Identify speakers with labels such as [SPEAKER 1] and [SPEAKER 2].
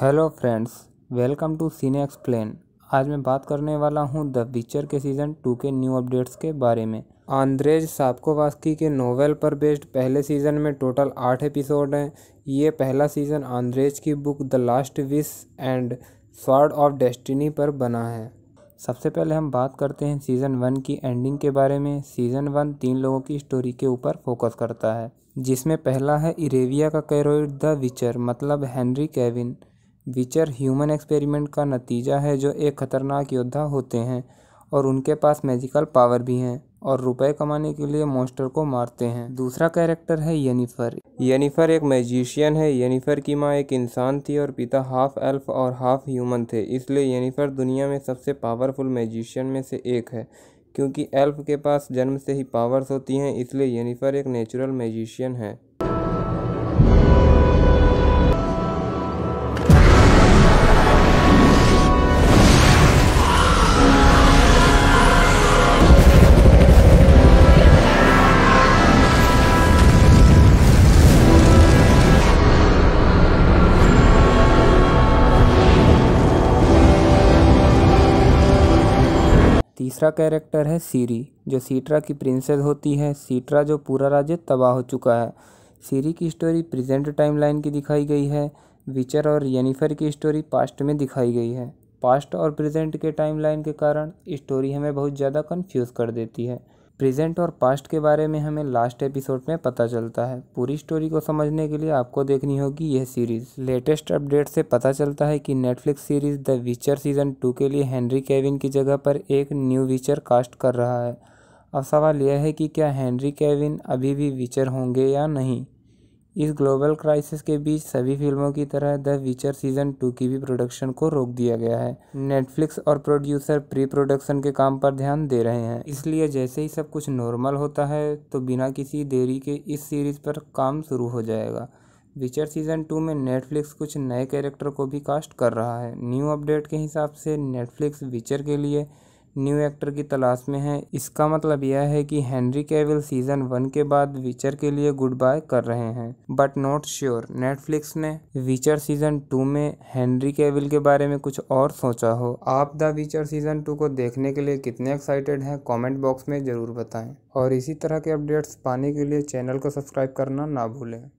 [SPEAKER 1] hello friends welcome to cine explain आज मैं बात करने वाला हूं द विचर के सीज़न टू के न्यू अपडेट्स के बारे में आंद्रेज सापकोवास्की के नोवेल पर बेस्ड पहले सीज़न में टोटल आठ एपिसोड हैं ये पहला सीज़न आंद्रेज की book the last wish and sword of destiny पर बना है सबसे पहले हम बात करते हैं सीज़न वन की एंडिंग के बारे में सीज़न वन तीन लोगों की स्टोरी के ऊपर फोकस करता है जिसमें पहला है इरेविया का कैरोइड द विचर मतलब Henry Cavill witcher human experiment का नतीजा है जो एक खतरनाक योद्धा होते हैं और उनके पास मैजिकल पावर भी हैं और रुपए कमाने के लिए मॉन्स्टर को मारते हैं दूसरा कैरेक्टर है येनिफर येनिफर एक मैजिशियन है येनिफर की माँ एक इंसान थी और पिता हाफ एल्फ और हाफ ह्यूमन थे इसलिए येनिफर दुनिया में सबसे पावरफुल मैजिशियन में से एक है क्योंकि एल्फ के पास जन्म से ही पावर्स होती हैं इसलिए येनिफर एक नेचुरल मैजिशियन है तीसरा कैरेक्टर है सीरी जो सीट्रा की प्रिंसेस होती है सीट्रा जो पूरा राज्य तबाह हो चुका है सीरी की स्टोरी प्रेजेंट टाइमलाइन की दिखाई गई है विचर और येनिफर की स्टोरी पास्ट में दिखाई गई है पास्ट और प्रेजेंट के टाइमलाइन के कारण स्टोरी हमें बहुत ज़्यादा कन्फ्यूज़ कर देती है प्रेजेंट और पास्ट के बारे में हमें लास्ट एपिसोड में पता चलता है पूरी स्टोरी को समझने के लिए आपको देखनी होगी यह सीरीज़ लेटेस्ट अपडेट से पता चलता है कि Netflix series the Witcher season two के लिए हेनरी केविन की जगह पर एक न्यू विचर कास्ट कर रहा है अब सवाल यह है कि क्या हेनरी केविन अभी भी विचर होंगे या नहीं इस ग्लोबल क्राइसिस के बीच सभी फिल्मों की तरह द विचर सीजन टू की भी प्रोडक्शन को रोक दिया गया है नेटफ्लिक्स और प्रोड्यूसर प्री प्रोडक्शन के काम पर ध्यान दे रहे हैं इसलिए जैसे ही सब कुछ नॉर्मल होता है तो बिना किसी देरी के इस सीरीज़ पर काम शुरू हो जाएगा विचर सीज़न टू में नेटफ्लिक्स कुछ नए कैरेक्टर को भी कास्ट कर रहा है न्यू अपडेट के हिसाब से नेटफ्लिक्स विचर के लिए न्यू एक्टर की तलाश में हैं इसका मतलब यह है कि हेनरी कैविल सीजन वन के बाद विचर के लिए गुड बाय कर रहे हैं बट नॉट श्योर नेटफ्लिक्स ने विचर सीजन टू में हेनरी कैविल के बारे में कुछ और सोचा हो आप द विचर सीजन टू को देखने के लिए कितने एक्साइटेड हैं कमेंट बॉक्स में ज़रूर बताएं और इसी तरह के अपडेट्स पाने के लिए चैनल को सब्सक्राइब करना ना भूलें